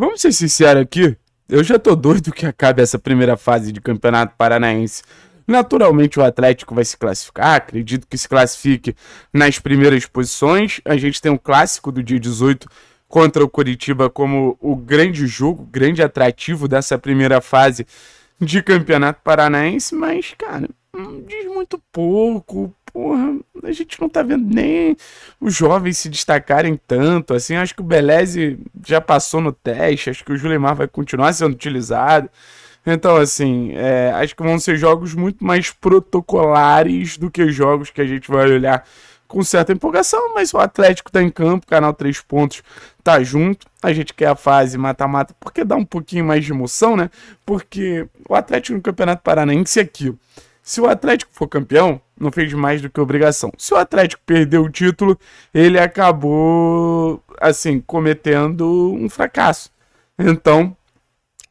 Vamos ser sinceros aqui. Eu já tô doido que acabe essa primeira fase de Campeonato Paranaense. Naturalmente o Atlético vai se classificar, acredito que se classifique nas primeiras posições. A gente tem um clássico do dia 18 contra o Curitiba como o grande jogo, grande atrativo dessa primeira fase de Campeonato Paranaense, mas cara, hum, diz muito pouco, porra, a gente não tá vendo nem os jovens se destacarem tanto, assim, acho que o Beleze já passou no teste, acho que o Julimar vai continuar sendo utilizado, então, assim, é, acho que vão ser jogos muito mais protocolares do que jogos que a gente vai olhar com certa empolgação, mas o Atlético tá em campo, canal 3 pontos tá junto. A gente quer a fase mata-mata porque dá um pouquinho mais de emoção, né? Porque o Atlético no Campeonato Paranaense é aquilo. Se o Atlético for campeão, não fez mais do que obrigação. Se o Atlético perdeu o título, ele acabou, assim, cometendo um fracasso. Então,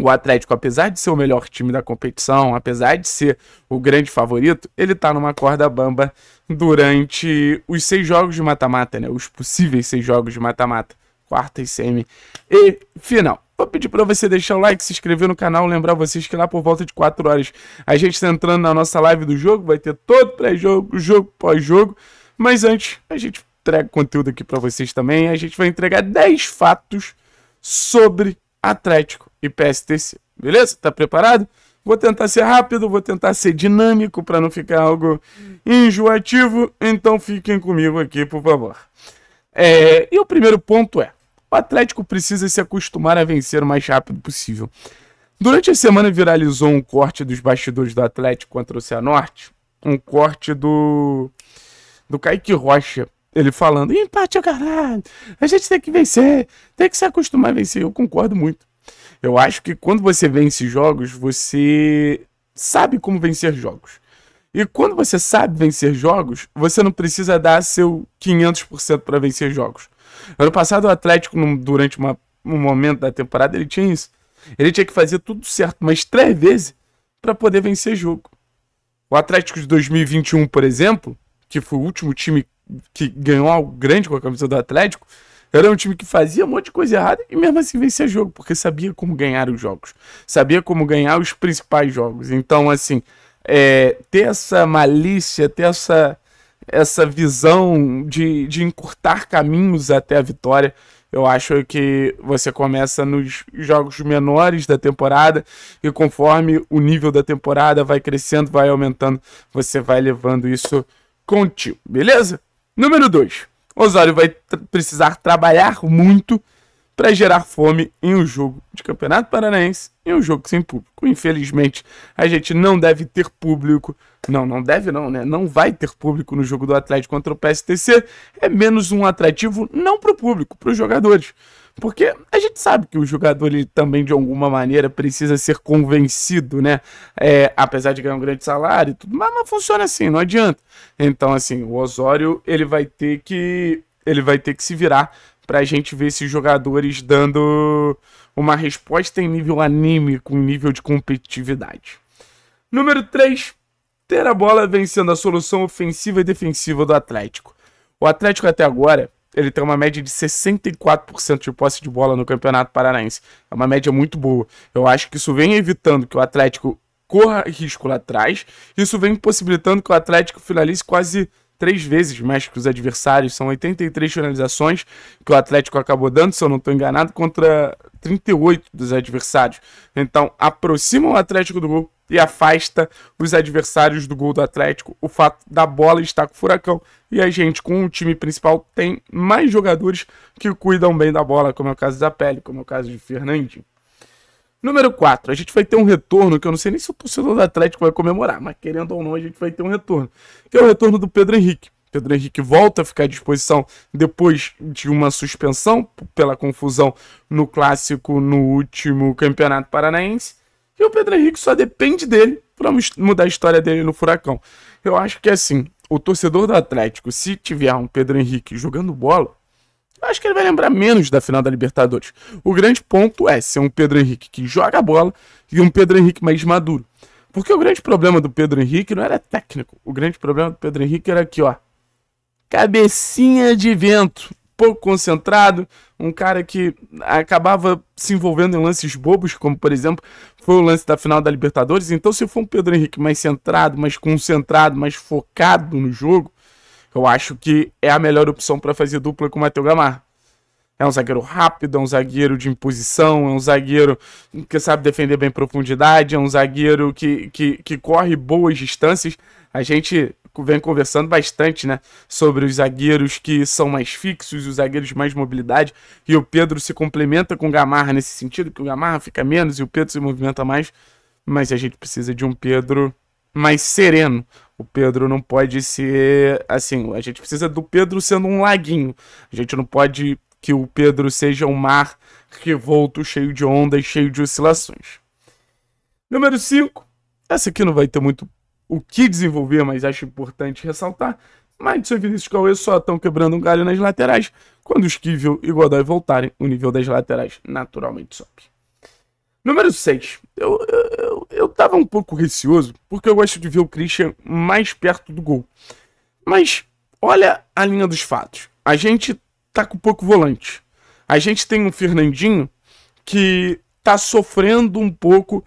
o Atlético, apesar de ser o melhor time da competição, apesar de ser o grande favorito, ele está numa corda bamba durante os seis jogos de mata-mata, né? Os possíveis seis jogos de mata-mata, quarta e semi e final. Vou pedir para você deixar o like, se inscrever no canal, lembrar vocês que lá por volta de 4 horas a gente está entrando na nossa live do jogo, vai ter todo pré-jogo, jogo pós-jogo, mas antes a gente entrega conteúdo aqui para vocês também, a gente vai entregar 10 fatos sobre Atlético e PSTC, beleza? Tá preparado? Vou tentar ser rápido, vou tentar ser dinâmico para não ficar algo enjoativo, então fiquem comigo aqui, por favor. É, e o primeiro ponto é, o Atlético precisa se acostumar a vencer o mais rápido possível. Durante a semana viralizou um corte dos bastidores do Atlético contra o Cianorte, um corte do do Kaique Rocha, ele falando: empate é caralho, a gente tem que vencer, tem que se acostumar a vencer. Eu concordo muito. Eu acho que quando você vence jogos, você sabe como vencer jogos. E quando você sabe vencer jogos, você não precisa dar seu 500% para vencer jogos. Ano passado o Atlético, durante uma, um momento da temporada, ele tinha isso. Ele tinha que fazer tudo certo, mas três vezes para poder vencer jogo. O Atlético de 2021, por exemplo, que foi o último time que ganhou algo grande com a camisa do Atlético, era um time que fazia um monte de coisa errada e mesmo assim vencia jogo, porque sabia como ganhar os jogos, sabia como ganhar os principais jogos. Então, assim, é, ter essa malícia, ter essa essa visão de, de encurtar caminhos até a vitória. Eu acho que você começa nos jogos menores da temporada e conforme o nível da temporada vai crescendo, vai aumentando, você vai levando isso contigo, beleza? Número 2. Osório vai precisar trabalhar muito para gerar fome em um jogo de Campeonato Paranaense e um jogo sem público. Infelizmente, a gente não deve ter público. Não, não deve não, né? Não vai ter público no jogo do Atlético contra o PSTC. É menos um atrativo não para o público, para os jogadores. Porque a gente sabe que o jogador ele também, de alguma maneira, precisa ser convencido, né? É, apesar de ganhar um grande salário e tudo, mas, mas funciona assim, não adianta. Então, assim, o Osório ele vai ter que. ele vai ter que se virar para a gente ver esses jogadores dando uma resposta em nível anime com nível de competitividade. Número 3, ter a bola vencendo a solução ofensiva e defensiva do Atlético. O Atlético até agora, ele tem uma média de 64% de posse de bola no Campeonato Paranaense. É uma média muito boa. Eu acho que isso vem evitando que o Atlético corra risco lá atrás. Isso vem possibilitando que o Atlético finalize quase três vezes mais que os adversários. São 83 finalizações que o Atlético acabou dando, se eu não estou enganado, contra 38 dos adversários. Então, aproxima o Atlético do gol e afasta os adversários do gol do Atlético. O fato da bola estar com o Furacão e a gente, com o time principal, tem mais jogadores que cuidam bem da bola, como é o caso da Pele, como é o caso de Fernandinho. Número 4, a gente vai ter um retorno que eu não sei nem se o torcedor do Atlético vai comemorar, mas querendo ou não, a gente vai ter um retorno, que é o retorno do Pedro Henrique. Pedro Henrique volta a ficar à disposição depois de uma suspensão pela confusão no clássico no último Campeonato Paranaense. E o Pedro Henrique só depende dele para mudar a história dele no Furacão. Eu acho que assim, o torcedor do Atlético, se tiver um Pedro Henrique jogando bola, acho que ele vai lembrar menos da final da Libertadores. O grande ponto é ser um Pedro Henrique que joga a bola e um Pedro Henrique mais maduro. Porque o grande problema do Pedro Henrique não era técnico. O grande problema do Pedro Henrique era aqui, ó. Cabecinha de vento, pouco concentrado, um cara que acabava se envolvendo em lances bobos, como por exemplo, foi o lance da final da Libertadores. Então, se for um Pedro Henrique mais centrado, mais concentrado, mais focado no jogo, eu acho que é a melhor opção para fazer dupla com o Matheus Gamar. É um zagueiro rápido, é um zagueiro de imposição, é um zagueiro que sabe defender bem profundidade, é um zagueiro que, que, que corre boas distâncias. A gente vem conversando bastante, né? Sobre os zagueiros que são mais fixos, os zagueiros de mais mobilidade. E o Pedro se complementa com o Gamarra nesse sentido, que o Gamarra fica menos e o Pedro se movimenta mais. Mas a gente precisa de um Pedro mais sereno, o Pedro não pode ser. Assim, a gente precisa do Pedro sendo um laguinho. A gente não pode que o Pedro seja um mar revolto, cheio de ondas, cheio de oscilações. Número 5. Essa aqui não vai ter muito o que desenvolver, mas acho importante ressaltar. Madison e Vinícius Cauê só estão quebrando um galho nas laterais. Quando os Kivel e Godoy voltarem, o nível das laterais naturalmente sobe. Número 6. Eu, eu, eu tava um pouco receoso, porque eu gosto de ver o Christian mais perto do gol. Mas olha a linha dos fatos. A gente tá com pouco volante. A gente tem um Fernandinho que tá sofrendo um pouco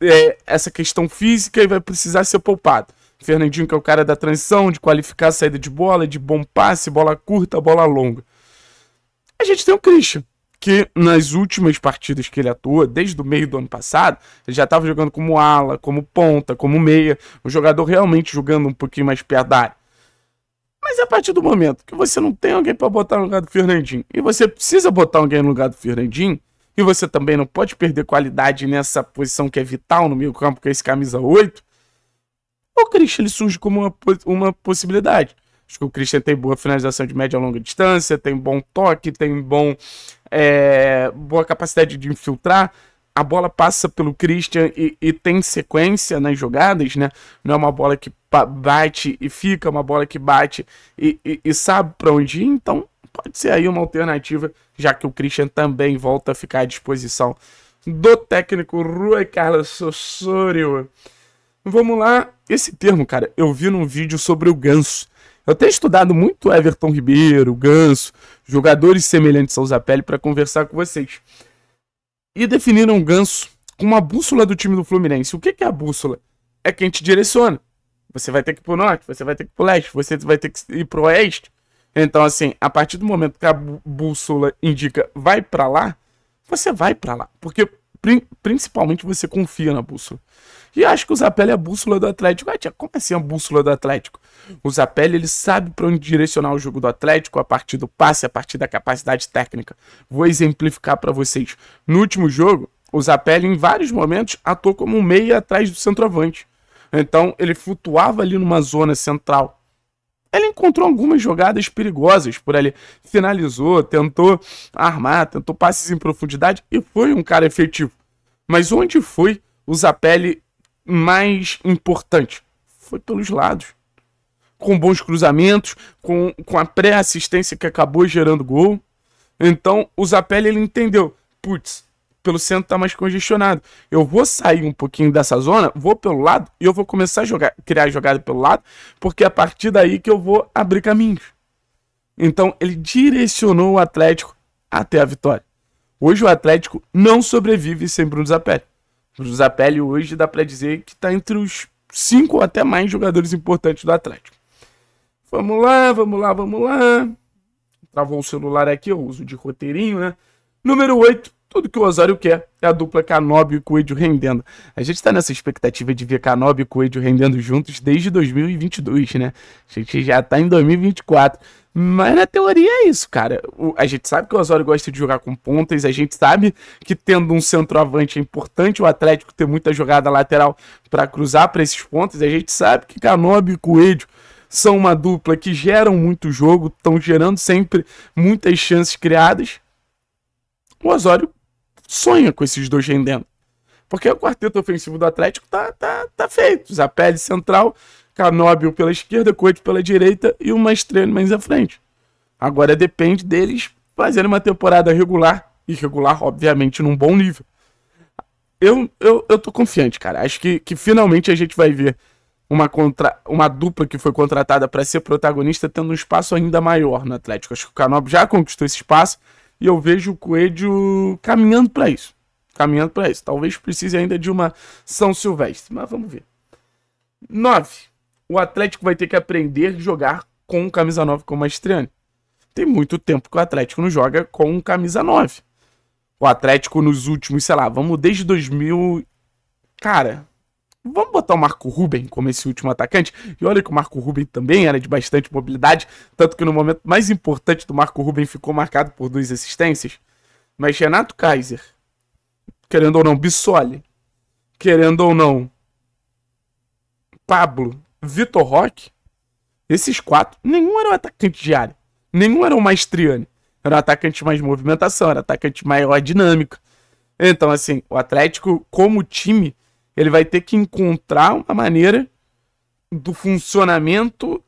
é, essa questão física e vai precisar ser poupado. Fernandinho, que é o cara da transição, de qualificar a saída de bola, de bom passe, bola curta, bola longa. A gente tem o Christian, que nas últimas partidas que ele atua, desde o meio do ano passado, ele já estava jogando como ala, como ponta, como meia, um jogador realmente jogando um pouquinho mais perto da área. Mas é a partir do momento que você não tem alguém para botar no lugar do Fernandinho, e você precisa botar alguém no lugar do Fernandinho, e você também não pode perder qualidade nessa posição que é vital no meio campo, que é esse camisa 8, o Christian ele surge como uma, uma possibilidade. Acho que o Christian tem boa finalização de média a longa distância, tem bom toque, tem bom é, boa capacidade de infiltrar. A bola passa pelo Christian e, e, tem sequência nas jogadas, né? Não é uma bola que bate e fica, é uma bola que bate e, e, e sabe para onde ir. Então pode ser aí uma alternativa, já que o Christian também volta a ficar à disposição do técnico Rui Carlos Sossório. Vamos lá, esse termo, cara, eu vi num vídeo sobre o ganso. Eu tenho estudado muito Everton Ribeiro, Ganso, jogadores semelhantes ao Zapelli para conversar com vocês. E definiram o Ganso como uma bússola do time do Fluminense. O que é a bússola? É quem te direciona. Você vai ter que ir pro norte, você vai ter que ir pro leste, você vai ter que ir pro oeste. Então, assim, a partir do momento que a bússola indica vai para lá, você vai para lá. Porque principalmente você confia na bússola. E acho que o Zapelli é a bússola do Atlético. Ah, tia, como assim a bússola do Atlético? O Zapelli ele sabe para onde direcionar o jogo do Atlético a partir do passe, a partir da capacidade técnica. Vou exemplificar para vocês. No último jogo, o Zapelli em vários momentos atuou como um meia atrás do centroavante. Então ele flutuava ali numa zona central ele encontrou algumas jogadas perigosas por ali. Finalizou, tentou armar, tentou passes em profundidade e foi um cara efetivo. Mas onde foi o Zapelli mais importante? Foi pelos lados. Com bons cruzamentos, com, com a pré-assistência que acabou gerando gol. Então o Zapelli ele entendeu. Putz, pelo centro está mais congestionado. Eu vou sair um pouquinho dessa zona, vou pelo lado e eu vou começar a jogar, criar jogada pelo lado, porque é a partir daí que eu vou abrir caminhos. Então ele direcionou o Atlético até a vitória. Hoje o Atlético não sobrevive sem Bruno Zapelli. Bruno Zapelli hoje dá para dizer que está entre os cinco ou até mais jogadores importantes do Atlético. Vamos lá, vamos lá, vamos lá. Travou o celular aqui, eu uso de roteirinho, né? Número 8, tudo que o Osório quer é a dupla Canóbio e Coelho rendendo. A gente está nessa expectativa de ver Canóbio e Coelho rendendo juntos desde 2022, né? A gente já está em 2024. Mas na teoria é isso, cara. O, a gente sabe que o Osório gosta de jogar com pontas, a gente sabe que tendo um centroavante é importante o Atlético ter muita jogada lateral para cruzar para esses pontos. A gente sabe que Canóbio e Coelho são uma dupla que geram muito jogo, estão gerando sempre muitas chances criadas. O Osório sonha com esses dois rendendo. Porque o quarteto ofensivo do Atlético tá, tá, tá feito. Zapelli central, Canóbio pela esquerda, Coito pela direita e uma estreia mais à frente. Agora depende deles fazerem uma temporada regular, e regular, obviamente, num bom nível. Eu, eu, eu tô confiante, cara. Acho que, que finalmente a gente vai ver uma, contra... uma dupla que foi contratada para ser protagonista tendo um espaço ainda maior no Atlético. Acho que o Canóbio já conquistou esse espaço e eu vejo o Coelho caminhando para isso. Caminhando para isso. Talvez precise ainda de uma São Silvestre, mas vamos ver. 9. O Atlético vai ter que aprender a jogar com camisa 9 como Mastriani. Tem muito tempo que o Atlético não joga com camisa 9. O Atlético nos últimos, sei lá, vamos desde 2000. Cara, Vamos botar o Marco Ruben como esse último atacante. E olha que o Marco Ruben também era de bastante mobilidade, tanto que no momento mais importante do Marco Ruben ficou marcado por duas assistências. Mas Renato Kaiser, querendo ou não, Bissoli, querendo ou não, Pablo, Vitor Roque, esses quatro, nenhum era um atacante de área, nenhum era um maestriane. Era um atacante mais movimentação, era um atacante maior dinâmica. Então, assim, o Atlético, como time, ele vai ter que encontrar uma maneira do funcionamento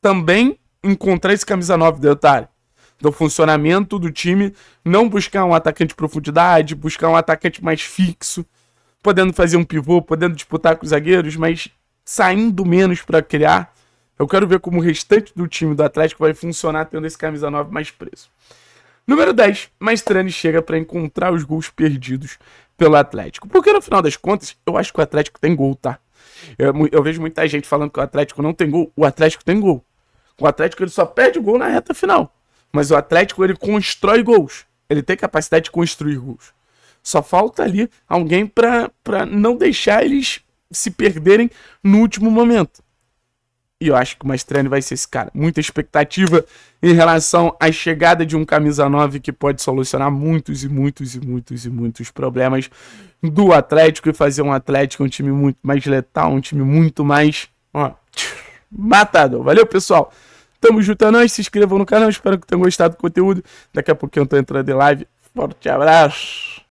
também encontrar esse camisa 9 detalhe do funcionamento do time, não buscar um atacante de profundidade, buscar um atacante mais fixo, podendo fazer um pivô, podendo disputar com os zagueiros, mas saindo menos para criar. Eu quero ver como o restante do time do Atlético vai funcionar tendo esse camisa 9 mais preso. Número 10, Maestrani chega para encontrar os gols perdidos pelo Atlético. Porque no final das contas, eu acho que o Atlético tem gol, tá? Eu, eu, vejo muita gente falando que o Atlético não tem gol. O Atlético tem gol. O Atlético ele só perde gol na reta final. Mas o Atlético ele constrói gols. Ele tem capacidade de construir gols. Só falta ali alguém para não deixar eles se perderem no último momento. E eu acho que o Mastrani vai ser esse cara. Muita expectativa em relação à chegada de um camisa 9 que pode solucionar muitos e muitos e muitos e muitos problemas do Atlético e fazer um Atlético um time muito mais letal, um time muito mais ó, matador. Valeu, pessoal. Tamo junto a é nós. Se inscrevam no canal. Espero que tenham gostado do conteúdo. Daqui a pouquinho eu tô entrando em live. Forte abraço.